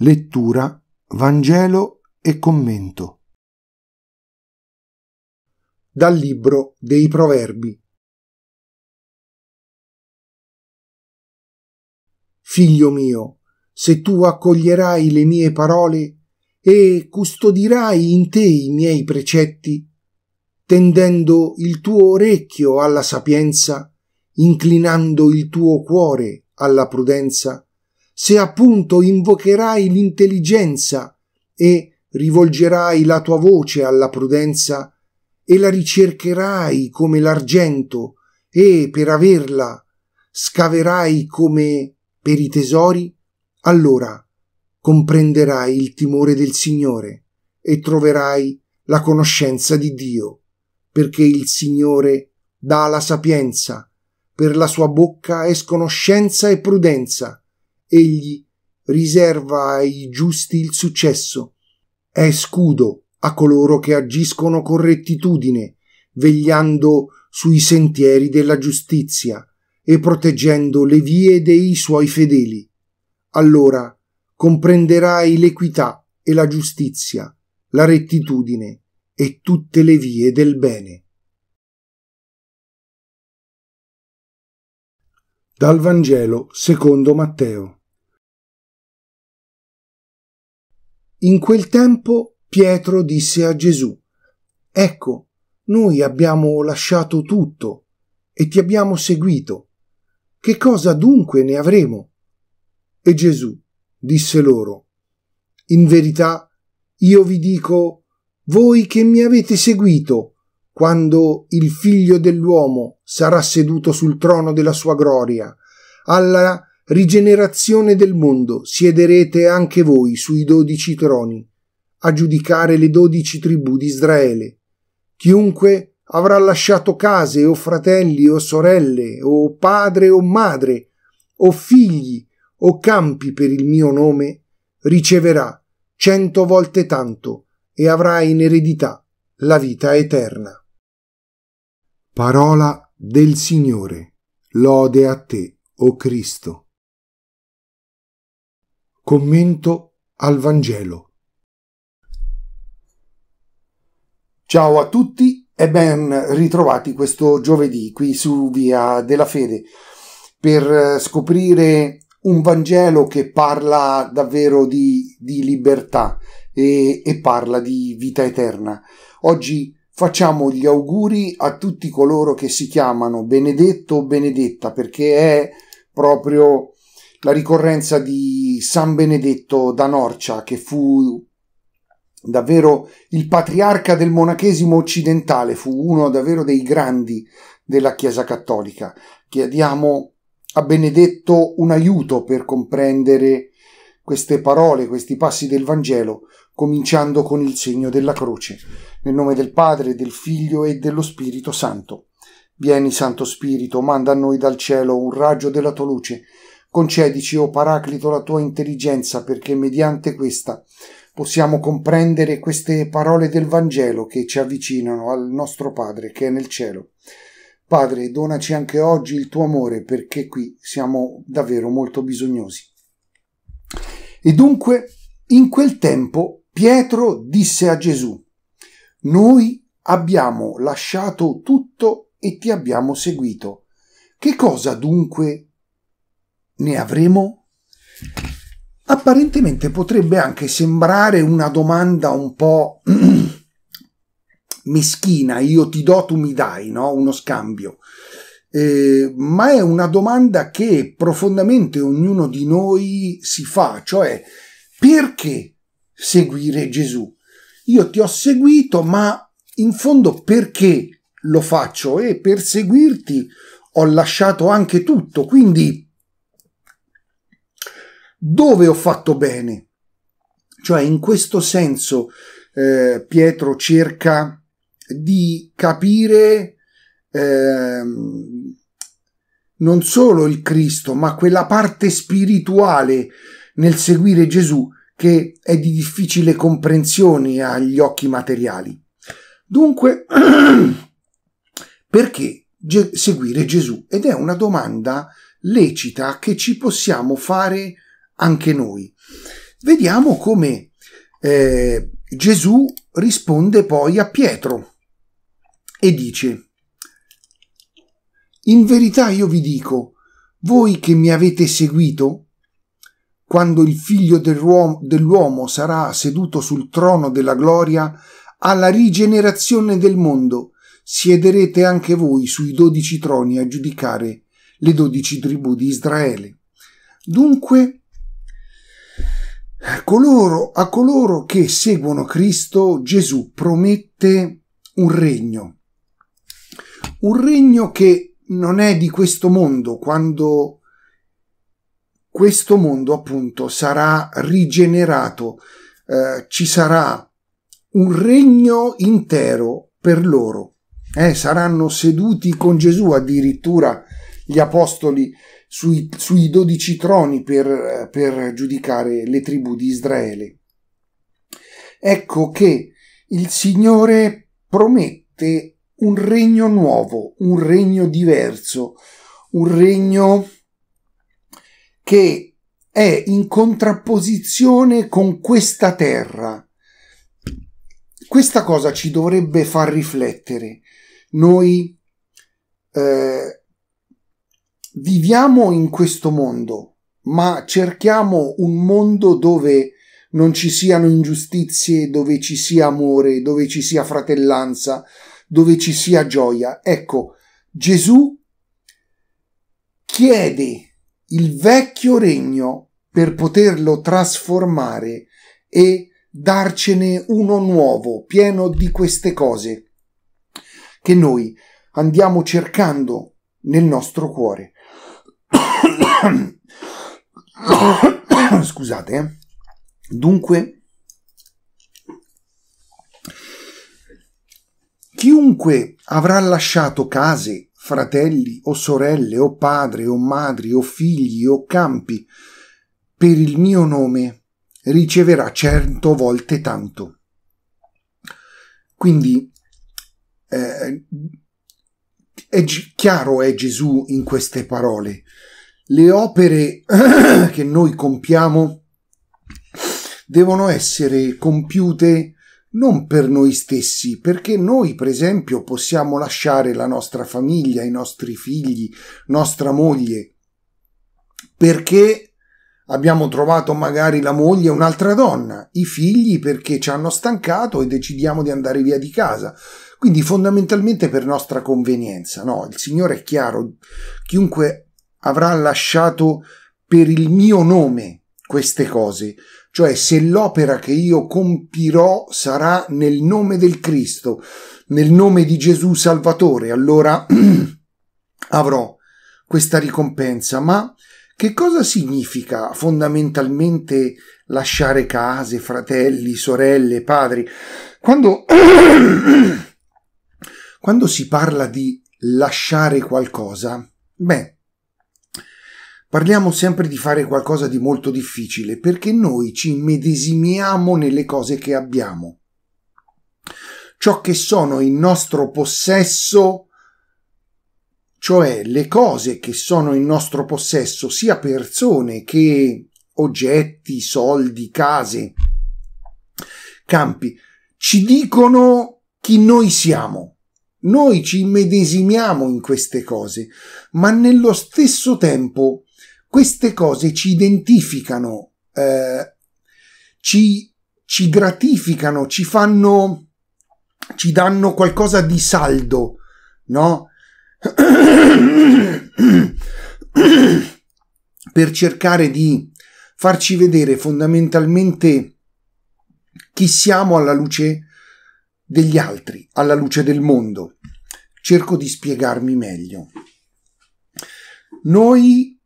Lettura, Vangelo e commento. Dal libro dei Proverbi. Figlio mio, se tu accoglierai le mie parole e custodirai in te i miei precetti, tendendo il tuo orecchio alla sapienza, inclinando il tuo cuore alla prudenza, se appunto invocherai l'intelligenza e rivolgerai la tua voce alla prudenza e la ricercherai come l'argento e per averla scaverai come per i tesori, allora comprenderai il timore del Signore e troverai la conoscenza di Dio, perché il Signore dà la sapienza, per la sua bocca escono scienza e prudenza, egli riserva ai giusti il successo. È scudo a coloro che agiscono con rettitudine, vegliando sui sentieri della giustizia e proteggendo le vie dei suoi fedeli. Allora comprenderai l'equità e la giustizia, la rettitudine e tutte le vie del bene. Dal Vangelo secondo Matteo. In quel tempo Pietro disse a Gesù, Ecco, noi abbiamo lasciato tutto e ti abbiamo seguito. Che cosa dunque ne avremo? E Gesù disse loro, In verità io vi dico, voi che mi avete seguito, quando il figlio dell'uomo sarà seduto sul trono della sua gloria, alla Rigenerazione del mondo, siederete anche voi sui dodici troni, a giudicare le dodici tribù di Israele. Chiunque avrà lasciato case o fratelli o sorelle o padre o madre o figli o campi per il mio nome, riceverà cento volte tanto e avrà in eredità la vita eterna. Parola del Signore. Lode a te, o Cristo. Commento al Vangelo. Ciao a tutti e ben ritrovati questo giovedì qui su Via della Fede per eh, scoprire un Vangelo che parla davvero di, di libertà e, e parla di vita eterna. Oggi facciamo gli auguri a tutti coloro che si chiamano Benedetto o Benedetta perché è proprio la ricorrenza di San Benedetto da Norcia, che fu davvero il patriarca del monachesimo occidentale, fu uno davvero dei grandi della Chiesa Cattolica. Chiediamo a Benedetto un aiuto per comprendere queste parole, questi passi del Vangelo, cominciando con il segno della croce. Nel nome del Padre, del Figlio e dello Spirito Santo. Vieni, Santo Spirito, manda a noi dal cielo un raggio della tua luce Concedici, o oh Paraclito, la tua intelligenza, perché mediante questa possiamo comprendere queste parole del Vangelo che ci avvicinano al nostro Padre che è nel cielo. Padre, donaci anche oggi il tuo amore, perché qui siamo davvero molto bisognosi. E dunque, in quel tempo, Pietro disse a Gesù, Noi abbiamo lasciato tutto e ti abbiamo seguito. Che cosa dunque ne avremo? Apparentemente potrebbe anche sembrare una domanda un po' meschina, io ti do, tu mi dai, no? uno scambio. Eh, ma è una domanda che profondamente ognuno di noi si fa, cioè perché seguire Gesù? Io ti ho seguito, ma in fondo perché lo faccio? E per seguirti ho lasciato anche tutto, quindi dove ho fatto bene. Cioè in questo senso eh, Pietro cerca di capire eh, non solo il Cristo, ma quella parte spirituale nel seguire Gesù che è di difficile comprensione agli occhi materiali. Dunque, perché seguire Gesù? Ed è una domanda lecita che ci possiamo fare anche noi. Vediamo come eh, Gesù risponde poi a Pietro e dice, in verità io vi dico, voi che mi avete seguito, quando il figlio dell'uomo sarà seduto sul trono della gloria, alla rigenerazione del mondo, siederete anche voi sui dodici troni a giudicare le dodici tribù di Israele. Dunque, a coloro, a coloro che seguono Cristo, Gesù promette un regno, un regno che non è di questo mondo, quando questo mondo appunto sarà rigenerato, eh, ci sarà un regno intero per loro. Eh, saranno seduti con Gesù addirittura gli apostoli sui, sui 12 troni per, per giudicare le tribù di Israele. Ecco che il Signore promette un regno nuovo, un regno diverso, un regno che è in contrapposizione con questa terra. Questa cosa ci dovrebbe far riflettere. Noi eh, viviamo in questo mondo, ma cerchiamo un mondo dove non ci siano ingiustizie, dove ci sia amore, dove ci sia fratellanza, dove ci sia gioia. Ecco, Gesù chiede il vecchio regno per poterlo trasformare e darcene uno nuovo, pieno di queste cose che noi andiamo cercando nel nostro cuore. Scusate. Eh. Dunque, chiunque avrà lasciato case, fratelli o sorelle o padre o madri o figli o campi per il mio nome riceverà cento volte tanto. Quindi eh, è chiaro è Gesù in queste parole le opere che noi compiamo devono essere compiute non per noi stessi, perché noi, per esempio, possiamo lasciare la nostra famiglia, i nostri figli, nostra moglie, perché abbiamo trovato magari la moglie un'altra donna, i figli perché ci hanno stancato e decidiamo di andare via di casa. Quindi fondamentalmente per nostra convenienza, no? Il Signore è chiaro, chiunque avrà lasciato per il mio nome queste cose, cioè se l'opera che io compirò sarà nel nome del Cristo, nel nome di Gesù Salvatore, allora avrò questa ricompensa. Ma che cosa significa fondamentalmente lasciare case, fratelli, sorelle, padri? Quando, quando si parla di lasciare qualcosa, beh, Parliamo sempre di fare qualcosa di molto difficile perché noi ci immedesimiamo nelle cose che abbiamo. Ciò che sono in nostro possesso, cioè le cose che sono in nostro possesso, sia persone che oggetti, soldi, case, campi, ci dicono chi noi siamo. Noi ci immedesimiamo in queste cose, ma nello stesso tempo queste cose ci identificano, eh, ci, ci, gratificano, ci fanno, ci danno qualcosa di saldo, no? per cercare di farci vedere fondamentalmente chi siamo alla luce degli altri, alla luce del mondo. Cerco di spiegarmi meglio. Noi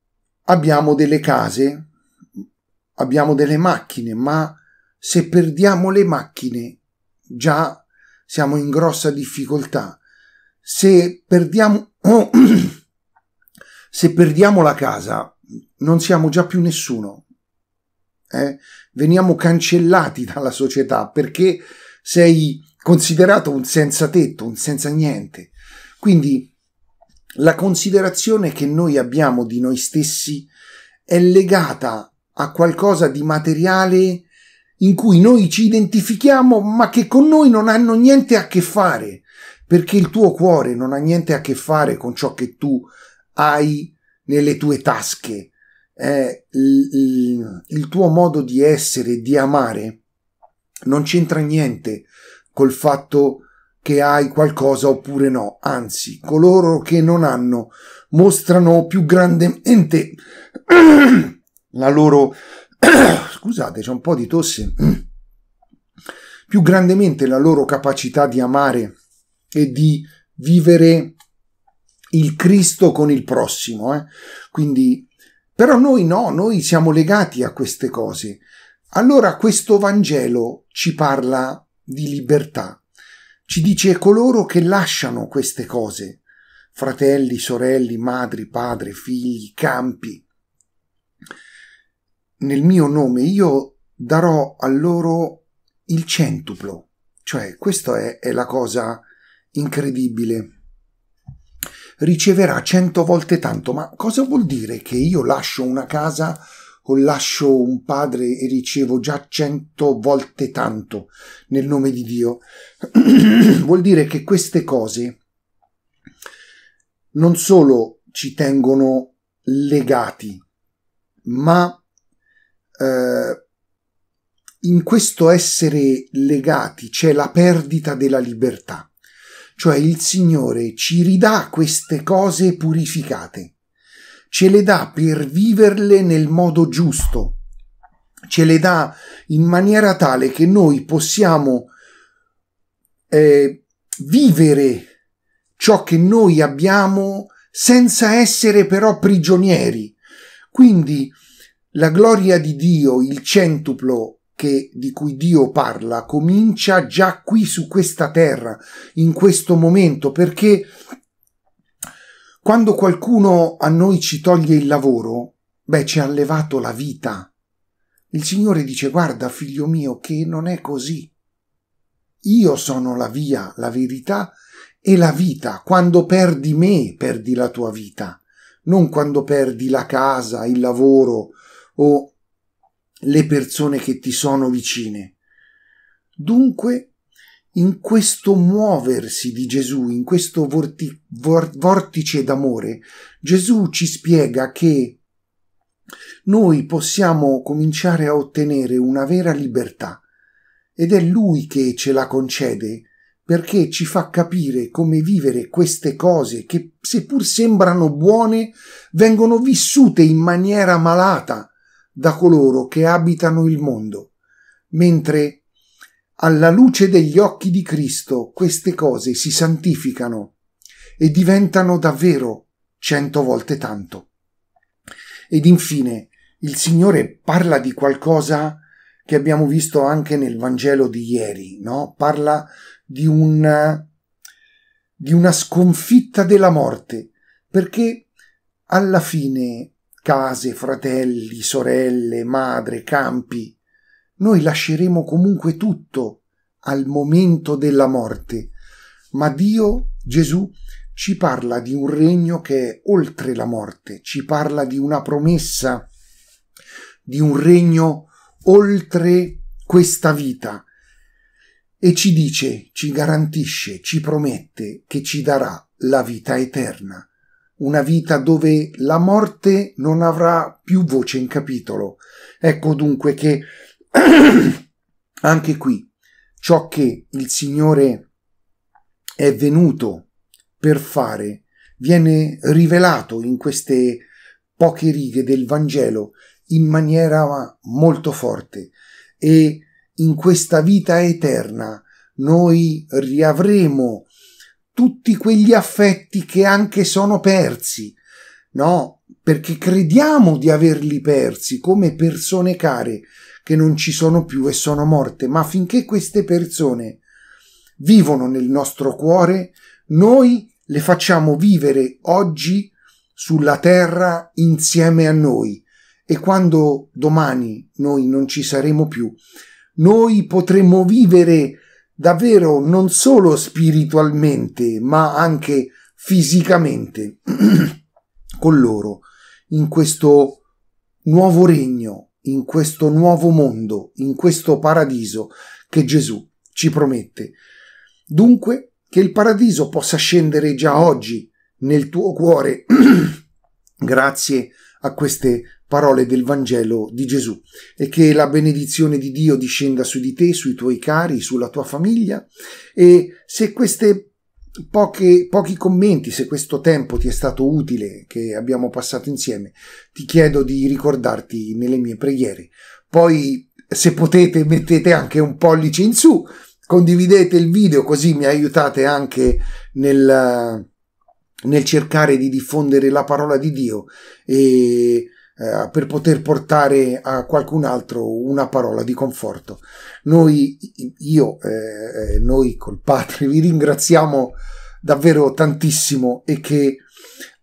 abbiamo delle case, abbiamo delle macchine, ma se perdiamo le macchine già siamo in grossa difficoltà. Se perdiamo, se perdiamo la casa non siamo già più nessuno. Eh? Veniamo cancellati dalla società perché sei considerato un senza tetto, un senza niente. Quindi la considerazione che noi abbiamo di noi stessi è legata a qualcosa di materiale in cui noi ci identifichiamo ma che con noi non hanno niente a che fare, perché il tuo cuore non ha niente a che fare con ciò che tu hai nelle tue tasche. Eh, il, il, il tuo modo di essere, di amare, non c'entra niente col fatto che hai qualcosa oppure no, anzi coloro che non hanno mostrano più grandemente la loro scusate c'è un po' di tosse più grandemente la loro capacità di amare e di vivere il Cristo con il prossimo eh? quindi però noi no noi siamo legati a queste cose allora questo Vangelo ci parla di libertà ci dice coloro che lasciano queste cose, fratelli, sorelli, madri, padre, figli, campi. Nel mio nome io darò a loro il centuplo. Cioè, questa è, è la cosa incredibile riceverà cento volte tanto. Ma cosa vuol dire che io lascio una casa o lascio un padre e ricevo già cento volte tanto nel nome di Dio, vuol dire che queste cose non solo ci tengono legati, ma eh, in questo essere legati c'è la perdita della libertà, cioè il Signore ci ridà queste cose purificate ce le dà per viverle nel modo giusto, ce le dà in maniera tale che noi possiamo eh, vivere ciò che noi abbiamo senza essere però prigionieri. Quindi la gloria di Dio, il centuplo che, di cui Dio parla, comincia già qui su questa terra, in questo momento, perché quando qualcuno a noi ci toglie il lavoro, beh, ci ha levato la vita. Il Signore dice, guarda, figlio mio, che non è così. Io sono la via, la verità e la vita. Quando perdi me, perdi la tua vita. Non quando perdi la casa, il lavoro o le persone che ti sono vicine. Dunque in questo muoversi di Gesù, in questo vorti, vor, vortice d'amore, Gesù ci spiega che noi possiamo cominciare a ottenere una vera libertà ed è Lui che ce la concede perché ci fa capire come vivere queste cose che, seppur sembrano buone, vengono vissute in maniera malata da coloro che abitano il mondo, mentre alla luce degli occhi di Cristo queste cose si santificano e diventano davvero cento volte tanto. Ed infine il Signore parla di qualcosa che abbiamo visto anche nel Vangelo di ieri, no? Parla di una, di una sconfitta della morte, perché alla fine case, fratelli, sorelle, madre, campi, noi lasceremo comunque tutto al momento della morte, ma Dio, Gesù, ci parla di un regno che è oltre la morte, ci parla di una promessa, di un regno oltre questa vita e ci dice, ci garantisce, ci promette che ci darà la vita eterna, una vita dove la morte non avrà più voce in capitolo. Ecco dunque che Anche qui, ciò che il Signore è venuto per fare viene rivelato in queste poche righe del Vangelo in maniera molto forte e in questa vita eterna noi riavremo tutti quegli affetti che anche sono persi, no? Perché crediamo di averli persi come persone care, che non ci sono più e sono morte, ma finché queste persone vivono nel nostro cuore, noi le facciamo vivere oggi sulla terra insieme a noi e quando domani noi non ci saremo più, noi potremo vivere davvero non solo spiritualmente, ma anche fisicamente con loro in questo nuovo regno in questo nuovo mondo, in questo paradiso che Gesù ci promette. Dunque, che il paradiso possa scendere già oggi nel tuo cuore, grazie a queste parole del Vangelo di Gesù, e che la benedizione di Dio discenda su di te, sui tuoi cari, sulla tua famiglia, e se queste Poche, pochi commenti se questo tempo ti è stato utile che abbiamo passato insieme. Ti chiedo di ricordarti nelle mie preghiere. Poi, se potete, mettete anche un pollice in su, condividete il video così mi aiutate anche nel, nel cercare di diffondere la parola di Dio e eh, per poter portare a qualcun altro una parola di conforto. Noi, io, eh, eh, noi col Padre vi ringraziamo davvero tantissimo e che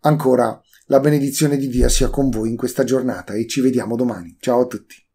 ancora la benedizione di Dio sia con voi in questa giornata e ci vediamo domani. Ciao a tutti.